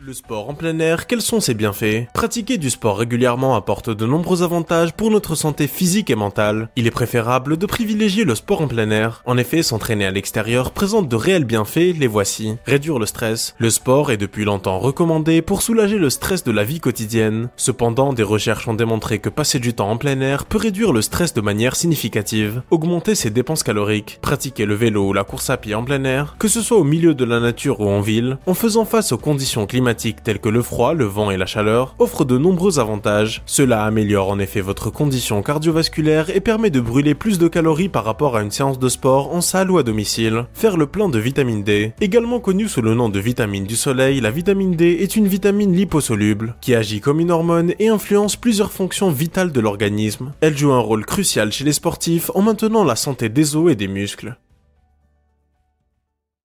Le sport en plein air, quels sont ses bienfaits Pratiquer du sport régulièrement apporte de nombreux avantages pour notre santé physique et mentale. Il est préférable de privilégier le sport en plein air. En effet, s'entraîner à l'extérieur présente de réels bienfaits, les voici. Réduire le stress. Le sport est depuis longtemps recommandé pour soulager le stress de la vie quotidienne. Cependant, des recherches ont démontré que passer du temps en plein air peut réduire le stress de manière significative. Augmenter ses dépenses caloriques, pratiquer le vélo ou la course à pied en plein air, que ce soit au milieu de la nature ou en ville, en faisant face aux conditions climatiques tels que le froid, le vent et la chaleur offrent de nombreux avantages. Cela améliore en effet votre condition cardiovasculaire et permet de brûler plus de calories par rapport à une séance de sport en salle ou à domicile. Faire le plein de vitamine D. Également connue sous le nom de vitamine du soleil, la vitamine D est une vitamine liposoluble qui agit comme une hormone et influence plusieurs fonctions vitales de l'organisme. Elle joue un rôle crucial chez les sportifs en maintenant la santé des os et des muscles.